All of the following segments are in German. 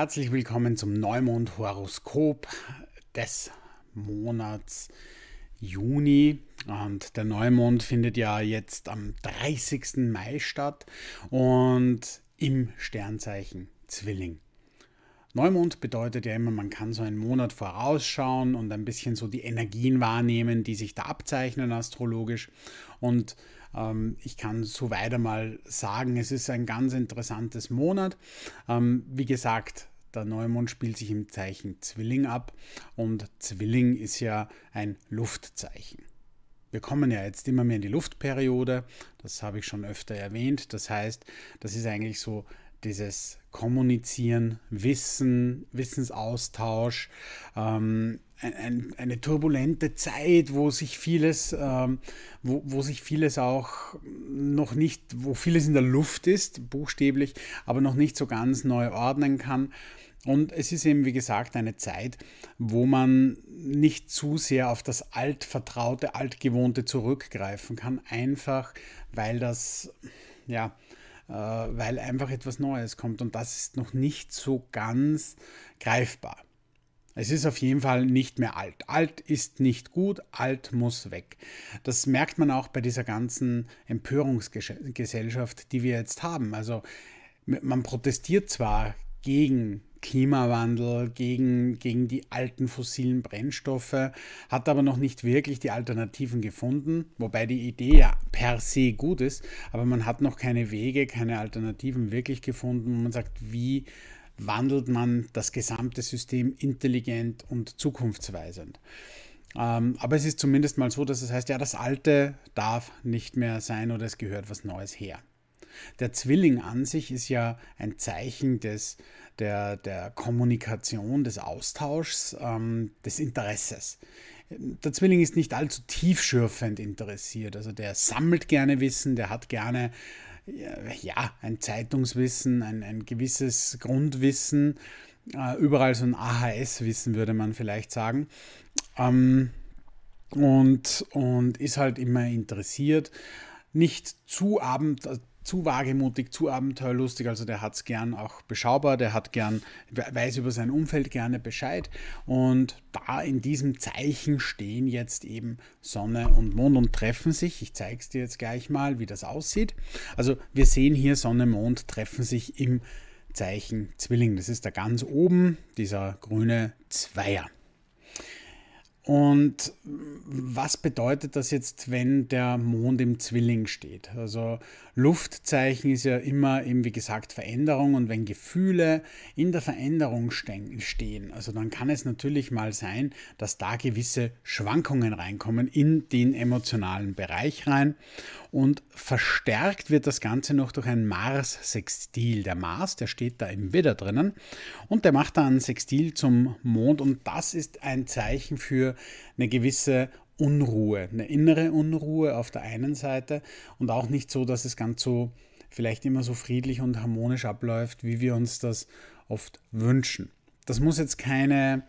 Herzlich willkommen zum Neumond Horoskop des Monats Juni. Und der Neumond findet ja jetzt am 30. Mai statt und im Sternzeichen Zwilling. Neumond bedeutet ja immer, man kann so einen Monat vorausschauen und ein bisschen so die Energien wahrnehmen, die sich da abzeichnen astrologisch. Und ähm, ich kann so weiter mal sagen, es ist ein ganz interessantes Monat. Ähm, wie gesagt, der Neumond spielt sich im Zeichen Zwilling ab und Zwilling ist ja ein Luftzeichen. Wir kommen ja jetzt immer mehr in die Luftperiode, das habe ich schon öfter erwähnt. Das heißt, das ist eigentlich so dieses Kommunizieren, Wissen, Wissensaustausch, ähm, ein, ein, eine turbulente Zeit, wo sich vieles, ähm, wo, wo sich vieles auch noch nicht, wo vieles in der Luft ist, buchstäblich, aber noch nicht so ganz neu ordnen kann. Und es ist eben, wie gesagt, eine Zeit, wo man nicht zu sehr auf das Altvertraute, Altgewohnte zurückgreifen kann, einfach weil das, ja, äh, weil einfach etwas Neues kommt und das ist noch nicht so ganz greifbar. Es ist auf jeden Fall nicht mehr alt. Alt ist nicht gut, alt muss weg. Das merkt man auch bei dieser ganzen Empörungsgesellschaft, die wir jetzt haben. Also man protestiert zwar gegen Klimawandel, gegen, gegen die alten fossilen Brennstoffe, hat aber noch nicht wirklich die Alternativen gefunden, wobei die Idee ja per se gut ist, aber man hat noch keine Wege, keine Alternativen wirklich gefunden. Man sagt, wie wandelt man das gesamte System intelligent und zukunftsweisend. Ähm, aber es ist zumindest mal so, dass es heißt, ja, das Alte darf nicht mehr sein oder es gehört was Neues her der Zwilling an sich ist ja ein Zeichen des, der, der Kommunikation, des Austauschs, ähm, des Interesses. Der Zwilling ist nicht allzu tiefschürfend interessiert. Also der sammelt gerne Wissen, der hat gerne äh, ja, ein Zeitungswissen, ein, ein gewisses Grundwissen, äh, überall so ein AHS-Wissen würde man vielleicht sagen. Ähm, und, und ist halt immer interessiert. Nicht zu abend, zu wagemutig, zu abenteuerlustig. Also der hat es gern auch beschaubar, der hat gern, weiß über sein Umfeld gerne Bescheid. Und da in diesem Zeichen stehen jetzt eben Sonne und Mond und treffen sich. Ich zeige es dir jetzt gleich mal, wie das aussieht. Also wir sehen hier Sonne, Mond treffen sich im Zeichen Zwilling. Das ist da ganz oben, dieser grüne Zweier. Und was bedeutet das jetzt, wenn der Mond im Zwilling steht? Also Luftzeichen ist ja immer eben, wie gesagt, Veränderung und wenn Gefühle in der Veränderung stehen, also dann kann es natürlich mal sein, dass da gewisse Schwankungen reinkommen in den emotionalen Bereich rein und verstärkt wird das Ganze noch durch ein Mars-Sextil. Der Mars, der steht da im Widder drinnen und der macht da ein Sextil zum Mond und das ist ein Zeichen für für eine gewisse Unruhe, eine innere Unruhe auf der einen Seite und auch nicht so, dass es ganz so vielleicht immer so friedlich und harmonisch abläuft, wie wir uns das oft wünschen. Das muss jetzt keine,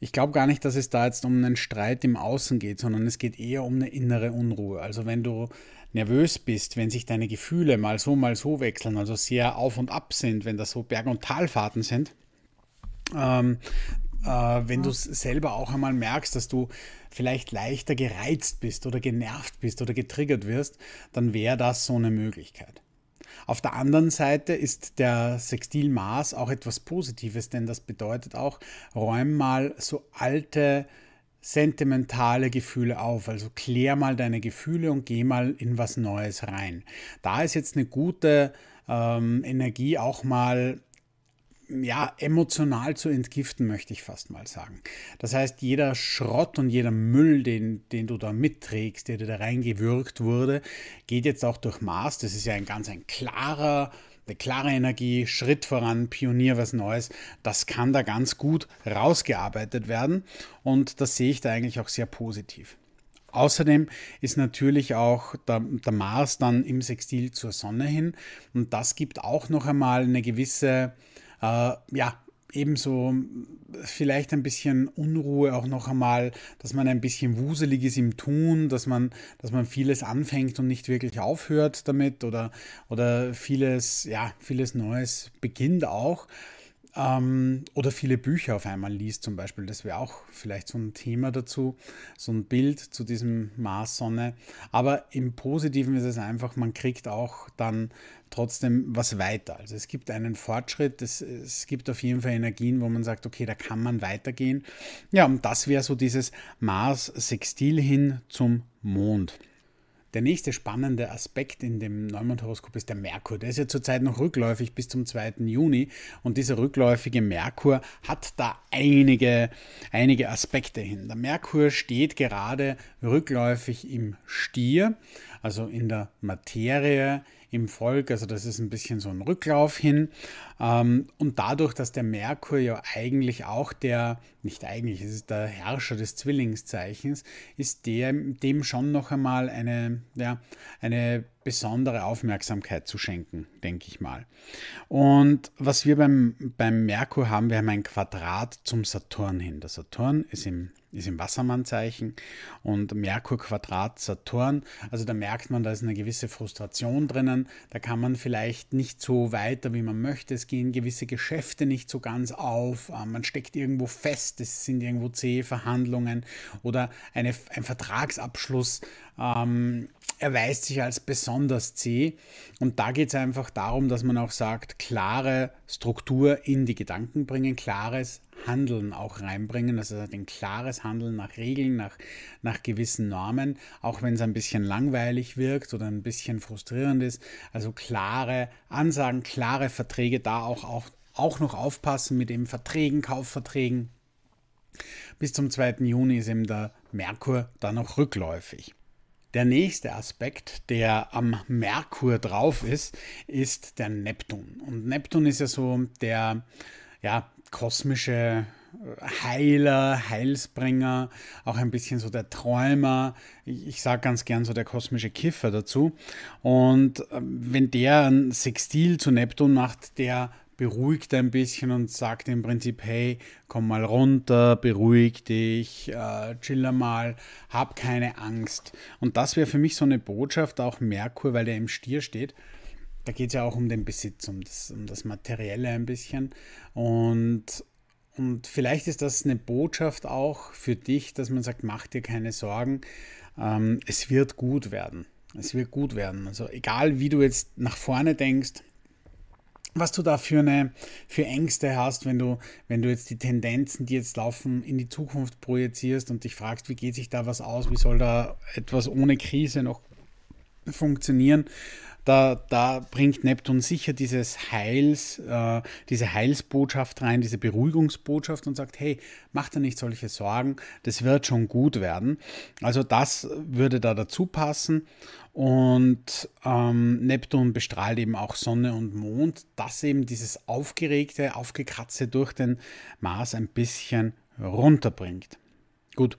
ich glaube gar nicht, dass es da jetzt um einen Streit im Außen geht, sondern es geht eher um eine innere Unruhe. Also wenn du nervös bist, wenn sich deine Gefühle mal so, mal so wechseln, also sehr auf und ab sind, wenn das so Berg- und Talfahrten sind, ähm, äh, wenn du es selber auch einmal merkst, dass du vielleicht leichter gereizt bist oder genervt bist oder getriggert wirst, dann wäre das so eine Möglichkeit. Auf der anderen Seite ist der Sextil Mars auch etwas Positives, denn das bedeutet auch, räum mal so alte, sentimentale Gefühle auf. Also klär mal deine Gefühle und geh mal in was Neues rein. Da ist jetzt eine gute ähm, Energie auch mal ja, emotional zu entgiften, möchte ich fast mal sagen. Das heißt, jeder Schrott und jeder Müll, den, den du da mitträgst, der dir da reingewürgt wurde, geht jetzt auch durch Mars. Das ist ja ein ganz ein klarer, eine klare Energie, Schritt voran, Pionier, was Neues. Das kann da ganz gut rausgearbeitet werden und das sehe ich da eigentlich auch sehr positiv. Außerdem ist natürlich auch der, der Mars dann im Sextil zur Sonne hin und das gibt auch noch einmal eine gewisse äh, ja, ebenso vielleicht ein bisschen Unruhe auch noch einmal, dass man ein bisschen wuselig ist im Tun, dass man, dass man vieles anfängt und nicht wirklich aufhört damit oder, oder vieles, ja, vieles Neues beginnt auch. Ähm, oder viele Bücher auf einmal liest zum Beispiel. Das wäre auch vielleicht so ein Thema dazu, so ein Bild zu diesem Mars-Sonne. Aber im Positiven ist es einfach, man kriegt auch dann trotzdem was weiter. Also es gibt einen Fortschritt, es, es gibt auf jeden Fall Energien, wo man sagt, okay, da kann man weitergehen. Ja, und das wäre so dieses Mars-Sextil hin zum Mond. Der nächste spannende Aspekt in dem Neumond-Horoskop ist der Merkur. Der ist ja zurzeit noch rückläufig bis zum 2. Juni und dieser rückläufige Merkur hat da einige, einige Aspekte hin. Der Merkur steht gerade rückläufig im Stier, also in der Materie, im Volk. Also das ist ein bisschen so ein Rücklauf hin. Ähm, und dadurch, dass der Merkur ja eigentlich auch der nicht eigentlich, es ist der Herrscher des Zwillingszeichens, ist der, dem schon noch einmal eine, ja, eine besondere Aufmerksamkeit zu schenken, denke ich mal. Und was wir beim, beim Merkur haben, wir haben ein Quadrat zum Saturn hin. Der Saturn ist im ist im Wassermannzeichen und Merkur Quadrat Saturn. Also da merkt man, da ist eine gewisse Frustration drinnen. Da kann man vielleicht nicht so weiter, wie man möchte. Es gehen gewisse Geschäfte nicht so ganz auf. Ah, man steckt irgendwo fest das sind irgendwo zähe Verhandlungen oder eine, ein Vertragsabschluss ähm, erweist sich als besonders zäh. Und da geht es einfach darum, dass man auch sagt, klare Struktur in die Gedanken bringen, klares Handeln auch reinbringen, also ein klares Handeln nach Regeln, nach, nach gewissen Normen, auch wenn es ein bisschen langweilig wirkt oder ein bisschen frustrierend ist. Also klare Ansagen, klare Verträge, da auch, auch, auch noch aufpassen mit eben Verträgen, Kaufverträgen bis zum 2. Juni ist eben der Merkur dann noch rückläufig. Der nächste Aspekt, der am Merkur drauf ist, ist der Neptun. Und Neptun ist ja so der ja, kosmische Heiler, Heilsbringer, auch ein bisschen so der Träumer. Ich sage ganz gern so der kosmische Kiffer dazu. Und ähm, wenn der ein Sextil zu Neptun macht, der beruhigt ein bisschen und sagt im Prinzip, hey, komm mal runter, beruhig dich, äh, chiller mal, hab keine Angst. Und das wäre für mich so eine Botschaft, auch Merkur, weil der im Stier steht. Da geht es ja auch um den Besitz, um das, um das Materielle ein bisschen. Und, und vielleicht ist das eine Botschaft auch für dich, dass man sagt, mach dir keine Sorgen, ähm, es wird gut werden. Es wird gut werden. Also egal, wie du jetzt nach vorne denkst, was du da für, eine, für Ängste hast, wenn du, wenn du jetzt die Tendenzen, die jetzt laufen, in die Zukunft projizierst und dich fragst, wie geht sich da was aus, wie soll da etwas ohne Krise noch funktionieren da, da bringt Neptun sicher dieses Heils, äh, diese Heilsbotschaft rein, diese Beruhigungsbotschaft und sagt, hey, mach dir nicht solche Sorgen, das wird schon gut werden. Also das würde da dazu passen. Und ähm, Neptun bestrahlt eben auch Sonne und Mond, dass eben dieses aufgeregte, aufgekratze durch den Mars ein bisschen runterbringt. Gut.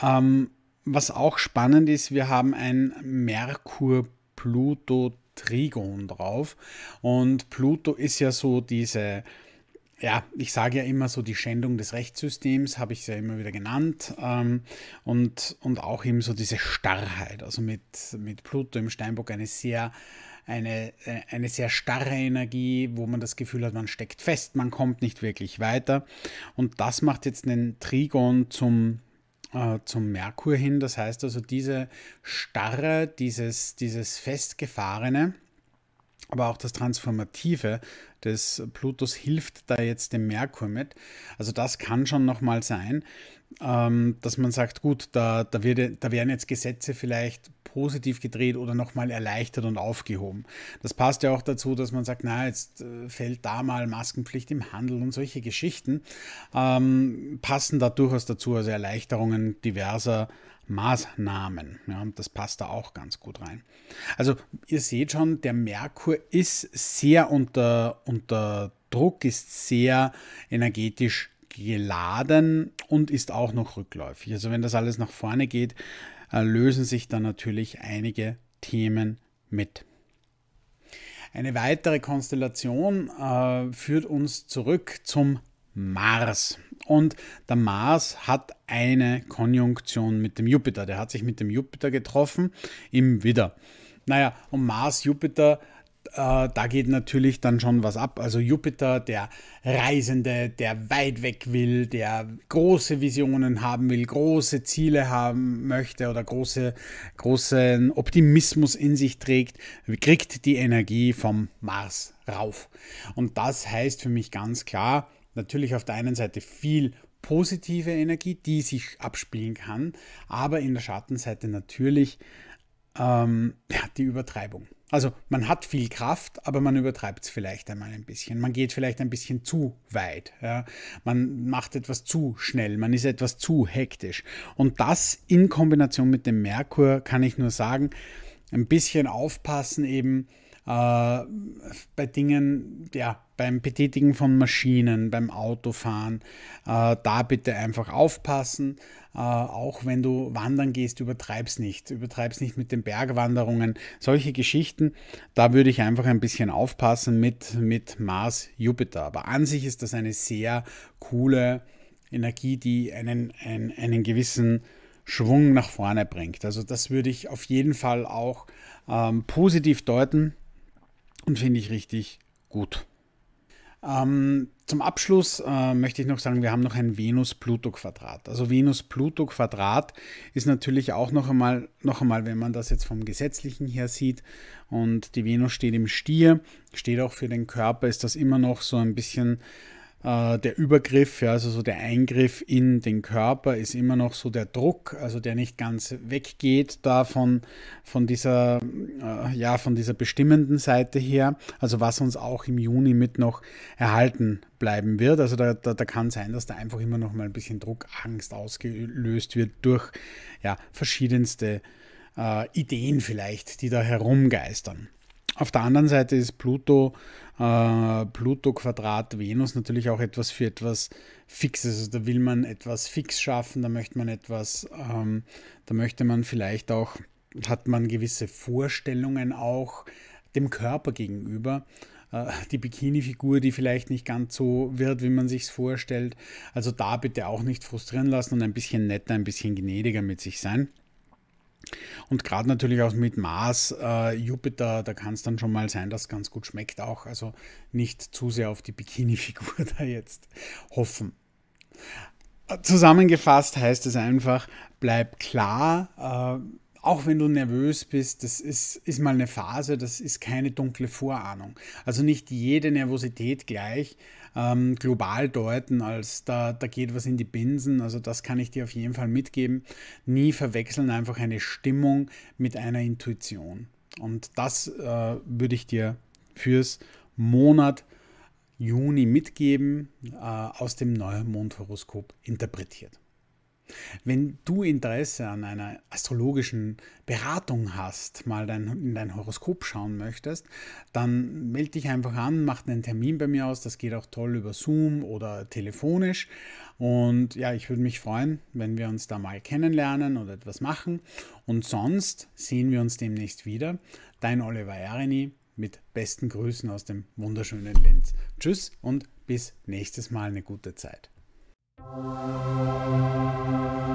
Ähm, was auch spannend ist, wir haben ein Merkur Pluto Trigon drauf. Und Pluto ist ja so diese, ja, ich sage ja immer so die Schändung des Rechtssystems, habe ich es ja immer wieder genannt. Ähm, und, und auch eben so diese Starrheit. Also mit, mit Pluto im Steinbock eine sehr eine, äh, eine sehr starre Energie, wo man das Gefühl hat, man steckt fest, man kommt nicht wirklich weiter. Und das macht jetzt einen Trigon zum äh, zum Merkur hin. Das heißt also, diese Starre, dieses, dieses Festgefahrene, aber auch das Transformative des Plutos hilft da jetzt dem Merkur mit. Also das kann schon nochmal sein, ähm, dass man sagt, gut, da, da, wird, da werden jetzt Gesetze vielleicht positiv gedreht oder nochmal erleichtert und aufgehoben. Das passt ja auch dazu, dass man sagt, na, jetzt äh, fällt da mal Maskenpflicht im Handel und solche Geschichten ähm, passen da durchaus dazu, also Erleichterungen diverser Maßnahmen. Ja, das passt da auch ganz gut rein. Also ihr seht schon, der Merkur ist sehr unter, unter Druck, ist sehr energetisch geladen und ist auch noch rückläufig. Also wenn das alles nach vorne geht, äh, lösen sich dann natürlich einige Themen mit. Eine weitere Konstellation äh, führt uns zurück zum Mars. Und der Mars hat eine Konjunktion mit dem Jupiter. Der hat sich mit dem Jupiter getroffen im Widder. Naja, und Mars, Jupiter, äh, da geht natürlich dann schon was ab. Also Jupiter, der Reisende, der weit weg will, der große Visionen haben will, große Ziele haben möchte oder große, großen Optimismus in sich trägt, kriegt die Energie vom Mars rauf. Und das heißt für mich ganz klar, natürlich auf der einen Seite viel positive Energie, die sich abspielen kann, aber in der Schattenseite natürlich ähm, ja, die Übertreibung. Also man hat viel Kraft, aber man übertreibt es vielleicht einmal ein bisschen. Man geht vielleicht ein bisschen zu weit. Ja. Man macht etwas zu schnell, man ist etwas zu hektisch. Und das in Kombination mit dem Merkur kann ich nur sagen, ein bisschen aufpassen eben, äh, bei Dingen, ja, beim Betätigen von Maschinen, beim Autofahren, äh, da bitte einfach aufpassen. Äh, auch wenn du wandern gehst, übertreib's nicht. Übertreib's nicht mit den Bergwanderungen. Solche Geschichten, da würde ich einfach ein bisschen aufpassen mit, mit Mars, Jupiter. Aber an sich ist das eine sehr coole Energie, die einen, einen, einen gewissen Schwung nach vorne bringt. Also das würde ich auf jeden Fall auch ähm, positiv deuten und finde ich richtig gut. Ähm, zum Abschluss äh, möchte ich noch sagen, wir haben noch ein Venus-Pluto-Quadrat. Also Venus-Pluto-Quadrat ist natürlich auch noch einmal, noch einmal, wenn man das jetzt vom Gesetzlichen her sieht und die Venus steht im Stier, steht auch für den Körper, ist das immer noch so ein bisschen äh, der Übergriff, ja, also so der Eingriff in den Körper ist immer noch so der Druck, also der nicht ganz weggeht da von, von, dieser, äh, ja, von dieser bestimmenden Seite her, also was uns auch im Juni mit noch erhalten bleiben wird. Also da, da, da kann sein, dass da einfach immer noch mal ein bisschen Druck, Angst ausgelöst wird durch ja, verschiedenste äh, Ideen vielleicht, die da herumgeistern. Auf der anderen Seite ist Pluto äh, Pluto Quadrat Venus natürlich auch etwas für etwas Fixes. Also da will man etwas fix schaffen, da möchte man etwas, ähm, da möchte man vielleicht auch, hat man gewisse Vorstellungen auch dem Körper gegenüber äh, die Bikini-Figur, die vielleicht nicht ganz so wird, wie man sich es vorstellt. Also da bitte auch nicht frustrieren lassen und ein bisschen netter, ein bisschen gnädiger mit sich sein. Und gerade natürlich auch mit Mars, äh, Jupiter, da kann es dann schon mal sein, dass es ganz gut schmeckt auch. Also nicht zu sehr auf die Bikini-Figur da jetzt hoffen. Äh, zusammengefasst heißt es einfach, bleib klar. Äh, auch wenn du nervös bist, das ist, ist mal eine Phase, das ist keine dunkle Vorahnung. Also nicht jede Nervosität gleich ähm, global deuten, als da, da geht was in die Binsen. Also das kann ich dir auf jeden Fall mitgeben. Nie verwechseln einfach eine Stimmung mit einer Intuition. Und das äh, würde ich dir fürs Monat Juni mitgeben, äh, aus dem Neumondhoroskop interpretiert. Wenn du Interesse an einer astrologischen Beratung hast, mal dein, in dein Horoskop schauen möchtest, dann melde dich einfach an, mach einen Termin bei mir aus. Das geht auch toll über Zoom oder telefonisch. Und ja, ich würde mich freuen, wenn wir uns da mal kennenlernen oder etwas machen. Und sonst sehen wir uns demnächst wieder. Dein Oliver Erini mit besten Grüßen aus dem wunderschönen Linz. Tschüss und bis nächstes Mal eine gute Zeit. Música